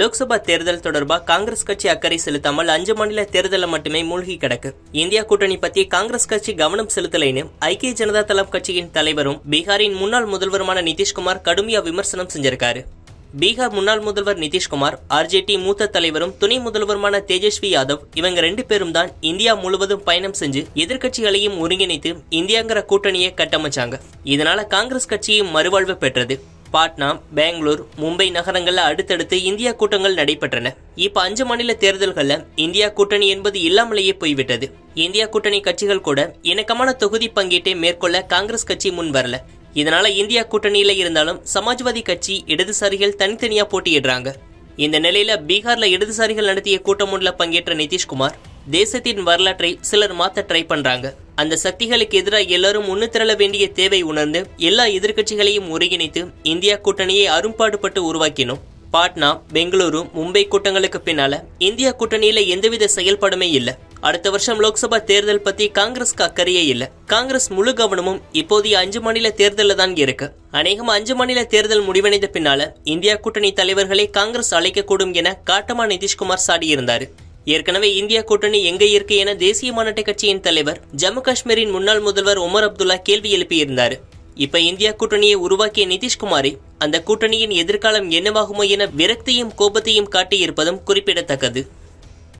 லோக்சபா தேர்தல் தொடர்பாக காங்கிரஸ் கட்சி அக்கறை செலுத்தாமல் அஞ்சு மாநில தேர்தலில் மட்டுமே மூழ்கி கிடக்கு இந்தியா கூட்டணி பத்தி காங்கிரஸ் கட்சி கவனம் செலுத்தலைன்னு ஐக்கிய ஜனதா தளம் கட்சியின் தலைவரும் பீகாரின் முன்னாள் முதல்வருமான நிதிஷ்குமார் கடுமையா விமர்சனம் செஞ்சிருக்காரு பீகார் முன்னாள் முதல்வர் நிதிஷ்குமார் ஆர்ஜேடி மூத்த தலைவரும் துணை முதல்வருமான தேஜஸ்வி யாதவ் இவங்க ரெண்டு பேரும் தான் இந்தியா முழுவதும் பயணம் செஞ்சு எதிர்கட்சிகளையும் ஒருங்கிணைத்து இந்தியாங்கிற கூட்டணியை கட்டமைச்சாங்க இதனால காங்கிரஸ் கட்சியும் மறுவாழ்வு பெற்றது பாட்னா பெங்களூர் மும்பை நகரங்கள்ல அடுத்தடுத்து இந்தியா கூட்டங்கள் நடைபெற்றன இப்ப அஞ்சு மாநில தேர்தல்களில் இந்தியா கூட்டணி என்பது இல்லாமலேயே போய்விட்டது இந்தியா கூட்டணி கட்சிகள் கூட இணக்கமான தொகுதி பங்கீட்டை மேற்கொள்ள காங்கிரஸ் கட்சி முன் வரல இதனால இந்தியா கூட்டணியில இருந்தாலும் சமாஜ்வாதி கட்சி இடதுசாரிகள் தனித்தனியா போட்டியிடுறாங்க இந்த நிலையில பீகார்ல இடதுசாரிகள் நடத்திய கூட்டம் ஒன்றில் பங்கேற்ற நிதிஷ்குமார் தேசத்தின் வரலாற்றை சிலர் மாத்த ட்ரை பண்றாங்க அந்த சக்திகளுக்கு எதிராக எல்லாரும் ஒன்று திரள வேண்டிய தேவை உணர்ந்து எல்லா எதிர்க்கட்சிகளையும் ஒருங்கிணைத்து இந்தியா கூட்டணியை அரும்பாடுபட்டு உருவாக்கினோம் பாட்னா பெங்களூரு மும்பை கூட்டங்களுக்கு பின்னால இந்தியா கூட்டணியில எந்தவித செயல்பாடுமே இல்லை அடுத்த வருஷம் லோக்சபா தேர்தல் பத்தி காங்கிரஸ்க்கு அக்கறையே இல்ல காங்கிரஸ் முழு கவனமும் இப்போதைய அஞ்சு மாநில தேர்தலில் தான் இருக்கு அநேகம் அஞ்சு மாநில தேர்தல் முடிவடைந்த பின்னால இந்தியா கூட்டணி தலைவர்களை காங்கிரஸ் அழைக்கக்கூடும் என காட்டமா நிதிஷ்குமார் சாடியிருந்தாரு ஏற்கனவே இந்தியா கூட்டணி எங்கே இருக்கு என தேசிய மாநாட்டு கட்சியின் தலைவர் ஜம்மு காஷ்மீரின் முன்னாள் முதல்வர் உமர் அப்துல்லா கேள்வி எழுப்பியிருந்தார் இப்ப இந்தியா கூட்டணியை உருவாக்கிய நிதிஷ்குமாரை அந்த கூட்டணியின் எதிர்காலம் என்னவாகுமோ என விரக்தியும் கோபத்தையும் காட்டியிருப்பதும் குறிப்பிடத்தக்கது